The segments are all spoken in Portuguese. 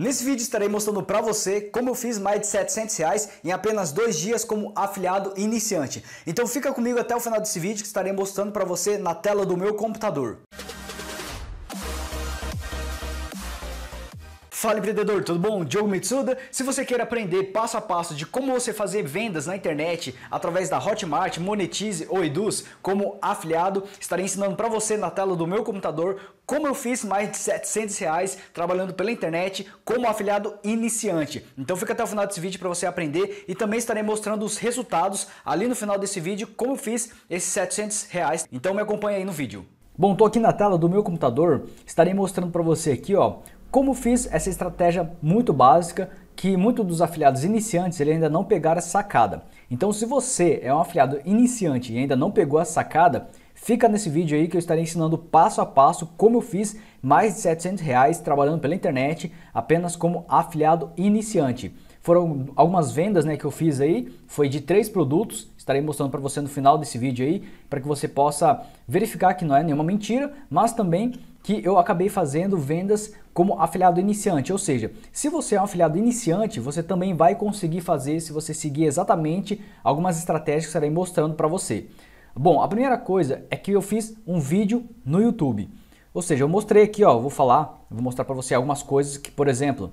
Nesse vídeo estarei mostrando para você como eu fiz mais de 700 reais em apenas dois dias como afiliado iniciante. Então fica comigo até o final desse vídeo que estarei mostrando para você na tela do meu computador. Fala empreendedor, tudo bom? Diogo Mitsuda. Se você quer aprender passo a passo de como você fazer vendas na internet através da Hotmart, Monetize ou Eduz como afiliado, estarei ensinando para você na tela do meu computador como eu fiz mais de 700 reais trabalhando pela internet como afiliado iniciante. Então fica até o final desse vídeo para você aprender e também estarei mostrando os resultados ali no final desse vídeo como eu fiz esses 700 reais. Então me acompanha aí no vídeo. Bom, estou aqui na tela do meu computador, estarei mostrando para você aqui ó, como fiz essa estratégia muito básica que muitos dos afiliados iniciantes ele ainda não pegaram a sacada. Então, se você é um afiliado iniciante e ainda não pegou a sacada, fica nesse vídeo aí que eu estarei ensinando passo a passo como eu fiz mais de 700 reais trabalhando pela internet apenas como afiliado iniciante. Foram algumas vendas né, que eu fiz aí, foi de três produtos, estarei mostrando para você no final desse vídeo aí, para que você possa verificar que não é nenhuma mentira, mas também que eu acabei fazendo vendas como afiliado iniciante, ou seja, se você é um afiliado iniciante, você também vai conseguir fazer se você seguir exatamente algumas estratégias que estarei mostrando para você. Bom, a primeira coisa é que eu fiz um vídeo no YouTube. Ou seja, eu mostrei aqui, ó, vou falar, vou mostrar para você algumas coisas que, por exemplo,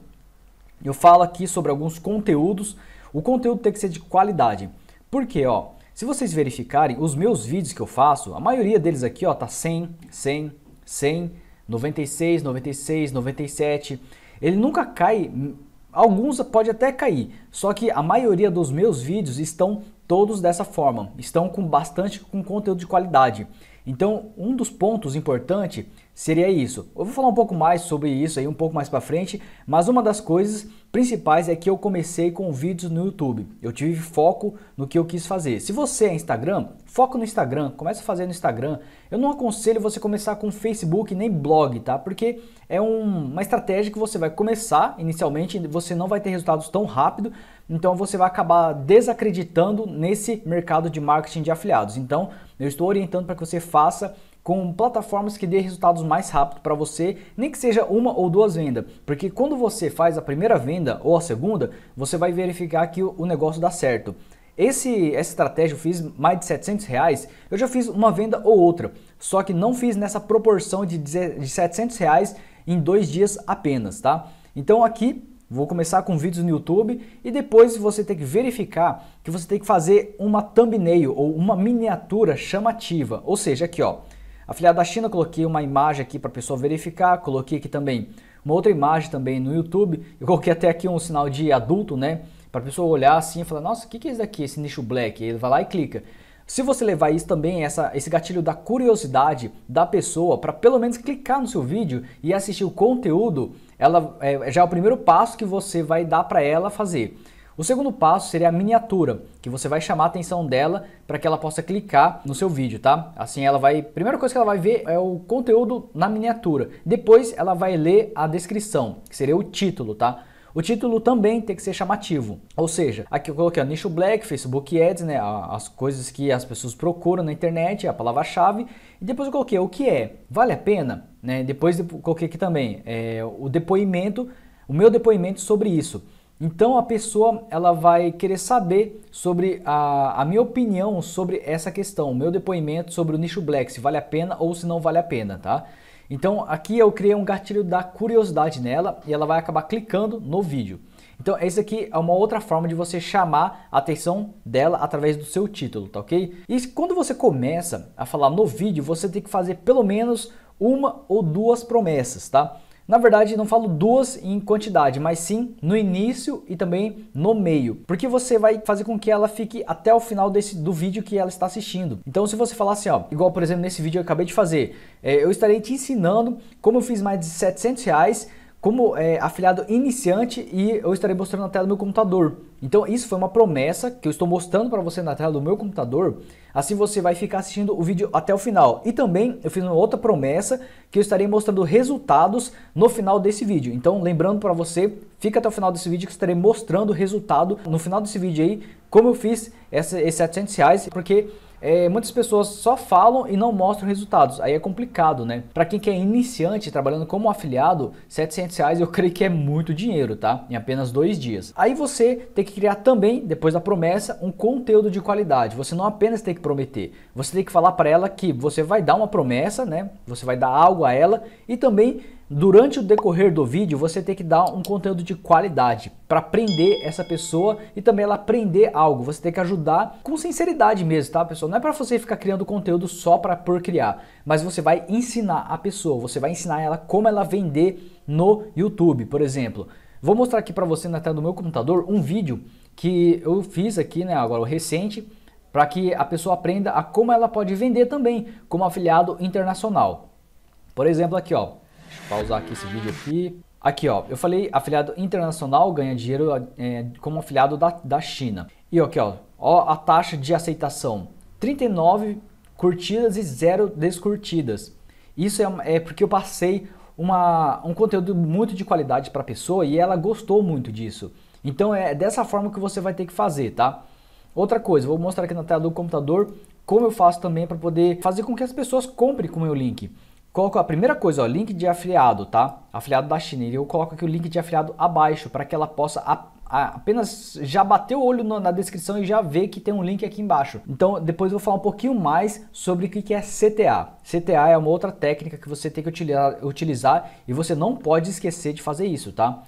eu falo aqui sobre alguns conteúdos. O conteúdo tem que ser de qualidade. Por quê? Ó, se vocês verificarem, os meus vídeos que eu faço, a maioria deles aqui ó, tá 100, 100, 100, 96, 96, 97. Ele nunca cai, hum, alguns pode até cair, só que a maioria dos meus vídeos estão todos dessa forma, estão com bastante com conteúdo de qualidade. Então, um dos pontos importantes seria isso. Eu vou falar um pouco mais sobre isso aí um pouco mais para frente, mas uma das coisas principais é que eu comecei com vídeos no YouTube. Eu tive foco no que eu quis fazer. Se você é Instagram, foca no Instagram, começa a fazer no Instagram. Eu não aconselho você começar com Facebook nem blog, tá? Porque é um, uma estratégia que você vai começar inicialmente, você não vai ter resultados tão rápido, então você vai acabar desacreditando nesse mercado de marketing de afiliados. Então, eu estou orientando para que você faça com plataformas que dê resultados mais rápido para você, nem que seja uma ou duas vendas, porque quando você faz a primeira venda ou a segunda, você vai verificar que o negócio dá certo. Esse, essa estratégia eu fiz mais de 700 reais, eu já fiz uma venda ou outra, só que não fiz nessa proporção de, de 700 reais em dois dias apenas, tá? Então aqui Vou começar com vídeos no YouTube e depois você tem que verificar que você tem que fazer uma thumbnail ou uma miniatura chamativa. Ou seja, aqui ó, afiliado da China, coloquei uma imagem aqui para a pessoa verificar, coloquei aqui também uma outra imagem também no YouTube, eu coloquei até aqui um sinal de adulto, né? Para a pessoa olhar assim e falar, nossa, o que, que é isso daqui, esse nicho black? Ele vai lá e clica. Se você levar isso também, essa, esse gatilho da curiosidade da pessoa para pelo menos clicar no seu vídeo e assistir o conteúdo, ela é, já é o primeiro passo que você vai dar para ela fazer. O segundo passo seria a miniatura, que você vai chamar a atenção dela para que ela possa clicar no seu vídeo, tá? Assim ela vai, primeira coisa que ela vai ver é o conteúdo na miniatura. Depois ela vai ler a descrição, que seria o título, tá? O título também tem que ser chamativo, ou seja, aqui eu coloquei nicho black, Facebook Ads, né, as coisas que as pessoas procuram na internet, é a palavra-chave, e depois eu coloquei o que é, vale a pena, né? Depois eu coloquei aqui também é, o depoimento, o meu depoimento sobre isso. Então a pessoa ela vai querer saber sobre a, a minha opinião sobre essa questão, meu depoimento sobre o nicho black, se vale a pena ou se não vale a pena, tá? Então aqui eu criei um gatilho da curiosidade nela e ela vai acabar clicando no vídeo. Então esse aqui é uma outra forma de você chamar a atenção dela através do seu título, tá ok? E quando você começa a falar no vídeo, você tem que fazer pelo menos uma ou duas promessas, tá? Na verdade, não falo duas em quantidade, mas sim no início e também no meio, porque você vai fazer com que ela fique até o final desse do vídeo que ela está assistindo. Então, se você falar assim, ó, igual por exemplo nesse vídeo que eu acabei de fazer, é, eu estarei te ensinando como eu fiz mais de 700 reais como é, afiliado iniciante e eu estarei mostrando na tela do meu computador. Então isso foi uma promessa que eu estou mostrando para você na tela do meu computador, assim você vai ficar assistindo o vídeo até o final. E também eu fiz uma outra promessa que eu estarei mostrando resultados no final desse vídeo. Então lembrando para você, fica até o final desse vídeo que eu estarei mostrando o resultado no final desse vídeo aí, como eu fiz essa, esses 700 reais, porque é, muitas pessoas só falam e não mostram resultados. Aí é complicado, né? Para quem quer é iniciante trabalhando como afiliado, 700 reais eu creio que é muito dinheiro, tá? Em apenas dois dias. Aí você tem que criar também, depois da promessa, um conteúdo de qualidade. Você não apenas tem que prometer, você tem que falar para ela que você vai dar uma promessa, né? Você vai dar algo a ela e também Durante o decorrer do vídeo, você tem que dar um conteúdo de qualidade para prender essa pessoa e também ela aprender algo. Você tem que ajudar com sinceridade mesmo, tá, pessoal? Não é para você ficar criando conteúdo só para por criar, mas você vai ensinar a pessoa, você vai ensinar ela como ela vender no YouTube, por exemplo. Vou mostrar aqui para você na tela do meu computador um vídeo que eu fiz aqui, né, agora o recente, para que a pessoa aprenda a como ela pode vender também como afiliado internacional. Por exemplo, aqui, ó. Pausar aqui esse vídeo aqui. Aqui, ó, eu falei afiliado internacional ganha dinheiro é, como afiliado da, da China. E aqui, ó, ó, a taxa de aceitação: 39 curtidas e zero descurtidas. Isso é, é porque eu passei uma, um conteúdo muito de qualidade para a pessoa e ela gostou muito disso. Então é dessa forma que você vai ter que fazer, tá? Outra coisa, vou mostrar aqui na tela do computador como eu faço também para poder fazer com que as pessoas comprem com o meu link coloco a primeira coisa, ó, link de afiliado, tá? Afiliado da China. E eu coloco aqui o link de afiliado abaixo para que ela possa apenas já bater o olho na descrição e já ver que tem um link aqui embaixo. Então depois eu vou falar um pouquinho mais sobre o que é CTA. CTA é uma outra técnica que você tem que utilizar, utilizar e você não pode esquecer de fazer isso, tá?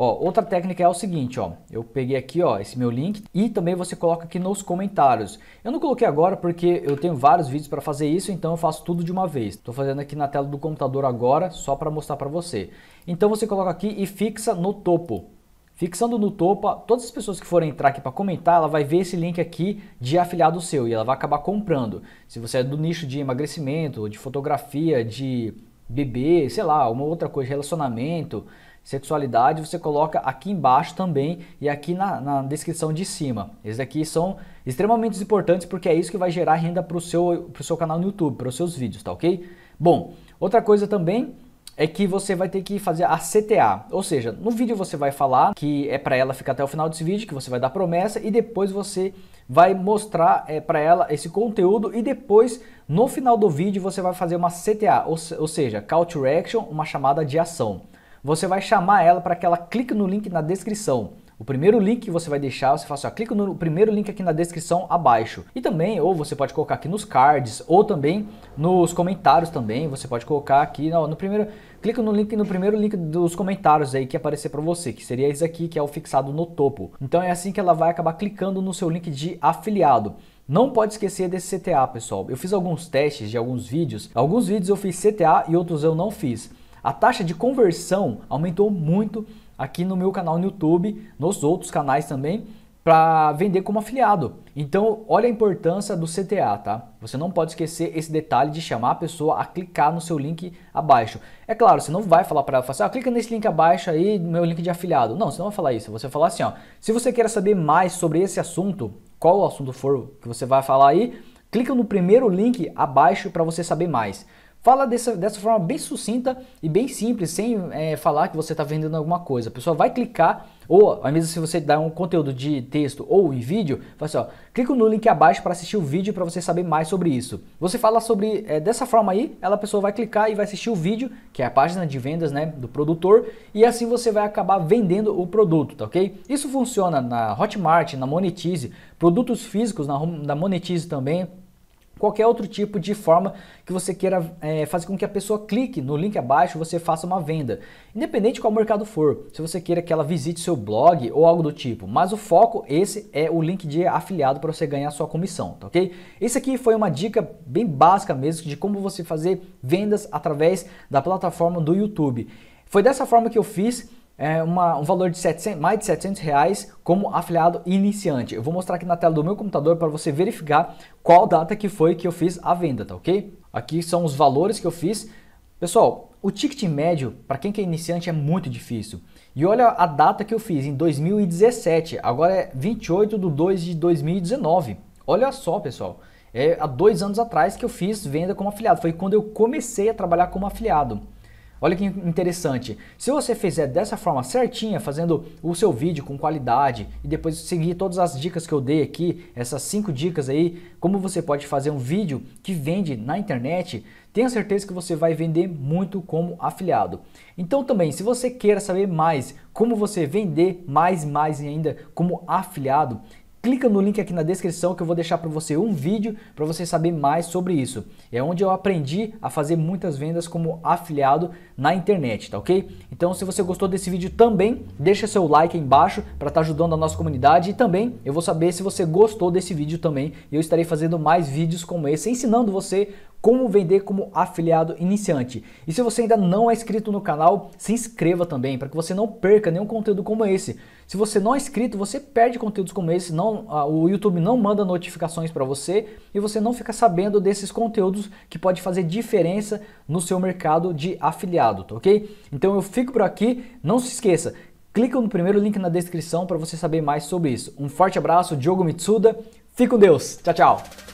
Ó, outra técnica é o seguinte, ó. Eu peguei aqui, ó, esse meu link e também você coloca aqui nos comentários. Eu não coloquei agora porque eu tenho vários vídeos para fazer isso, então eu faço tudo de uma vez. Estou fazendo aqui na tela do computador agora, só para mostrar para você. Então você coloca aqui e fixa no topo. Fixando no topo, todas as pessoas que forem entrar aqui para comentar, ela vai ver esse link aqui de afiliado seu e ela vai acabar comprando. Se você é do nicho de emagrecimento, de fotografia, de bebê, sei lá, uma outra coisa, relacionamento, sexualidade, você coloca aqui embaixo também e aqui na, na descrição de cima. Esses aqui são extremamente importantes porque é isso que vai gerar renda para o seu, seu canal no YouTube, para os seus vídeos, tá ok? Bom, outra coisa também é que você vai ter que fazer a CTA, ou seja, no vídeo você vai falar que é para ela ficar até o final desse vídeo, que você vai dar promessa e depois você vai mostrar é, para ela esse conteúdo e depois no final do vídeo você vai fazer uma CTA, ou, ou seja, Call to Action, uma chamada de ação você vai chamar ela para que ela clique no link na descrição. O primeiro link que você vai deixar, você faz assim, clica no primeiro link aqui na descrição abaixo. E também, ou você pode colocar aqui nos cards, ou também nos comentários também, você pode colocar aqui no, no primeiro, clica no link no primeiro link dos comentários aí que aparecer para você, que seria esse aqui, que é o fixado no topo. Então é assim que ela vai acabar clicando no seu link de afiliado. Não pode esquecer desse CTA, pessoal. Eu fiz alguns testes de alguns vídeos. Alguns vídeos eu fiz CTA e outros eu não fiz. A taxa de conversão aumentou muito aqui no meu canal no YouTube, nos outros canais também, para vender como afiliado. Então, olha a importância do CTA, tá? Você não pode esquecer esse detalhe de chamar a pessoa a clicar no seu link abaixo. É claro, você não vai falar para ela, assim, ah, clica nesse link abaixo aí, meu link de afiliado. Não, você não vai falar isso. Você vai falar assim, ó, se você quer saber mais sobre esse assunto, qual o assunto for que você vai falar aí, clica no primeiro link abaixo para você saber mais. Fala dessa, dessa forma bem sucinta e bem simples, sem é, falar que você está vendendo alguma coisa. A pessoa vai clicar, ou ao mesmo se você dá um conteúdo de texto ou em vídeo, fala assim, ó, clica no link abaixo para assistir o vídeo para você saber mais sobre isso. Você fala sobre é, dessa forma aí, ela a pessoa vai clicar e vai assistir o vídeo, que é a página de vendas né, do produtor, e assim você vai acabar vendendo o produto, tá ok? Isso funciona na Hotmart, na Monetize, produtos físicos na, na Monetize também, qualquer outro tipo de forma que você queira é, fazer com que a pessoa clique no link abaixo você faça uma venda. Independente qual mercado for, se você queira que ela visite seu blog ou algo do tipo, mas o foco esse é o link de afiliado para você ganhar sua comissão, tá ok? Esse aqui foi uma dica bem básica mesmo de como você fazer vendas através da plataforma do YouTube. Foi dessa forma que eu fiz é, uma, um valor de 700, mais de 700 reais como afiliado iniciante. Eu vou mostrar aqui na tela do meu computador para você verificar qual data que foi que eu fiz a venda, tá ok? Aqui são os valores que eu fiz. Pessoal, o ticket médio para quem é iniciante é muito difícil. E olha a data que eu fiz, em 2017, agora é 28 de 2 de 2019. Olha só, pessoal, é há dois anos atrás que eu fiz venda como afiliado, foi quando eu comecei a trabalhar como afiliado. Olha que interessante. Se você fizer dessa forma certinha, fazendo o seu vídeo com qualidade e depois seguir todas as dicas que eu dei aqui, essas cinco dicas aí, como você pode fazer um vídeo que vende na internet, tenha certeza que você vai vender muito como afiliado. Então também, se você queira saber mais como você vender mais mais ainda como afiliado, clica no link aqui na descrição que eu vou deixar para você um vídeo para você saber mais sobre isso. É onde eu aprendi a fazer muitas vendas como afiliado na internet, tá ok? Então se você gostou desse vídeo também, deixa seu like aí embaixo para estar tá ajudando a nossa comunidade e também eu vou saber se você gostou desse vídeo também e eu estarei fazendo mais vídeos como esse ensinando você como vender como afiliado iniciante. E se você ainda não é inscrito no canal, se inscreva também para que você não perca nenhum conteúdo como esse. Se você não é inscrito, você perde conteúdos como esse, não, o YouTube não manda notificações para você e você não fica sabendo desses conteúdos que pode fazer diferença no seu mercado de afiliado, tá ok? Então eu fico por aqui, não se esqueça, clica no primeiro link na descrição para você saber mais sobre isso. Um forte abraço, Diogo Mitsuda, fique com Deus, tchau, tchau!